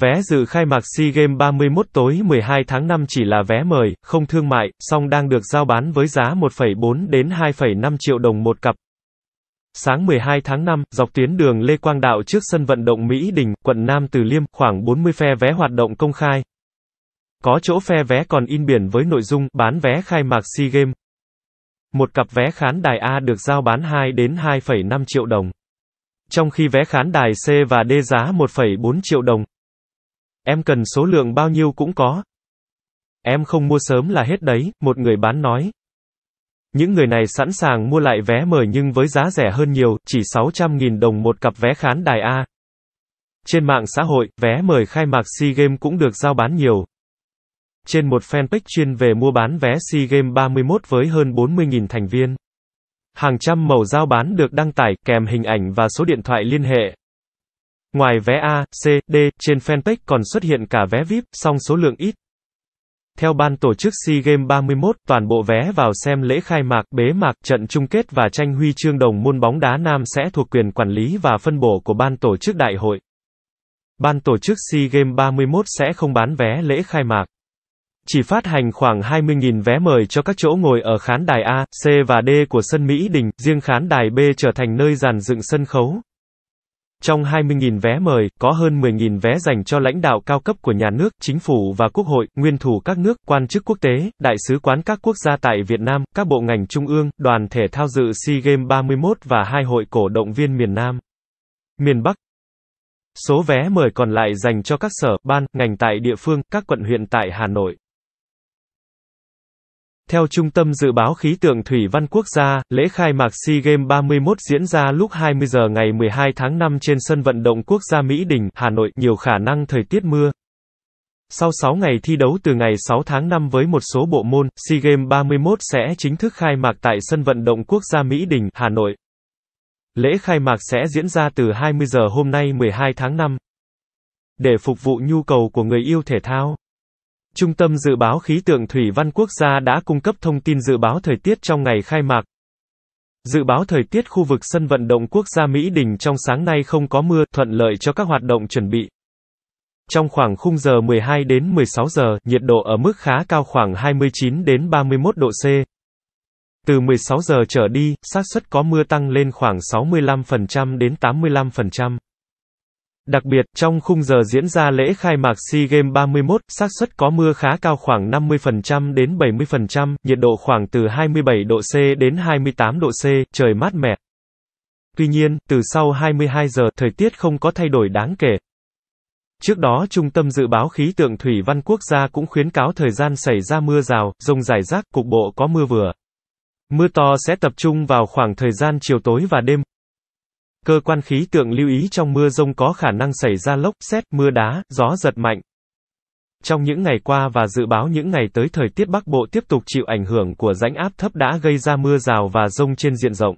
Vé dự khai mạc SEA Games 31 tối 12 tháng 5 chỉ là vé mời, không thương mại, song đang được giao bán với giá 1,4 đến 2,5 triệu đồng một cặp. Sáng 12 tháng 5, dọc tuyến đường Lê Quang Đạo trước sân vận động Mỹ Đình, quận Nam Từ Liêm, khoảng 40 phe vé hoạt động công khai. Có chỗ phe vé còn in biển với nội dung bán vé khai mạc SEA Games. Một cặp vé khán đài A được giao bán 2 đến 2,5 triệu đồng. Trong khi vé khán đài C và D giá 1,4 triệu đồng. Em cần số lượng bao nhiêu cũng có. Em không mua sớm là hết đấy, một người bán nói. Những người này sẵn sàng mua lại vé mời nhưng với giá rẻ hơn nhiều, chỉ 600.000 đồng một cặp vé khán đài A. Trên mạng xã hội, vé mời khai mạc SEA Games cũng được giao bán nhiều. Trên một fanpage chuyên về mua bán vé SEA Games 31 với hơn 40.000 thành viên. Hàng trăm mẫu giao bán được đăng tải kèm hình ảnh và số điện thoại liên hệ. Ngoài vé A, C, D, trên fanpage còn xuất hiện cả vé VIP, song số lượng ít. Theo ban tổ chức SEA Games 31, toàn bộ vé vào xem lễ khai mạc, bế mạc, trận chung kết và tranh huy chương đồng môn bóng đá nam sẽ thuộc quyền quản lý và phân bổ của ban tổ chức đại hội. Ban tổ chức SEA Games 31 sẽ không bán vé lễ khai mạc. Chỉ phát hành khoảng 20.000 vé mời cho các chỗ ngồi ở khán đài A, C và D của sân Mỹ Đình, riêng khán đài B trở thành nơi dàn dựng sân khấu. Trong 20.000 vé mời, có hơn 10.000 vé dành cho lãnh đạo cao cấp của nhà nước, chính phủ và quốc hội, nguyên thủ các nước, quan chức quốc tế, đại sứ quán các quốc gia tại Việt Nam, các bộ ngành trung ương, đoàn thể thao dự SEA Games 31 và hai hội cổ động viên miền Nam. Miền Bắc Số vé mời còn lại dành cho các sở, ban, ngành tại địa phương, các quận huyện tại Hà Nội. Theo Trung tâm Dự báo Khí tượng Thủy văn Quốc gia, lễ khai mạc SEA Games 31 diễn ra lúc 20 giờ ngày 12 tháng 5 trên sân vận động quốc gia Mỹ Đình, Hà Nội, nhiều khả năng thời tiết mưa. Sau 6 ngày thi đấu từ ngày 6 tháng 5 với một số bộ môn, SEA Games 31 sẽ chính thức khai mạc tại sân vận động quốc gia Mỹ Đình, Hà Nội. Lễ khai mạc sẽ diễn ra từ 20 giờ hôm nay 12 tháng 5. Để phục vụ nhu cầu của người yêu thể thao Trung tâm Dự báo Khí tượng Thủy văn Quốc gia đã cung cấp thông tin dự báo thời tiết trong ngày khai mạc. Dự báo thời tiết khu vực sân vận động quốc gia Mỹ Đình trong sáng nay không có mưa, thuận lợi cho các hoạt động chuẩn bị. Trong khoảng khung giờ 12 đến 16 giờ, nhiệt độ ở mức khá cao khoảng 29 đến 31 độ C. Từ 16 giờ trở đi, xác suất có mưa tăng lên khoảng 65% đến 85%. Đặc biệt, trong khung giờ diễn ra lễ khai mạc SEA Games 31, xác suất có mưa khá cao khoảng 50% đến 70%, nhiệt độ khoảng từ 27 độ C đến 28 độ C, trời mát mẻ. Tuy nhiên, từ sau 22 giờ, thời tiết không có thay đổi đáng kể. Trước đó Trung tâm Dự báo Khí tượng Thủy văn Quốc gia cũng khuyến cáo thời gian xảy ra mưa rào, rông rải rác, cục bộ có mưa vừa. Mưa to sẽ tập trung vào khoảng thời gian chiều tối và đêm, Cơ quan khí tượng lưu ý trong mưa rông có khả năng xảy ra lốc, xét, mưa đá, gió giật mạnh. Trong những ngày qua và dự báo những ngày tới thời tiết Bắc Bộ tiếp tục chịu ảnh hưởng của rãnh áp thấp đã gây ra mưa rào và rông trên diện rộng.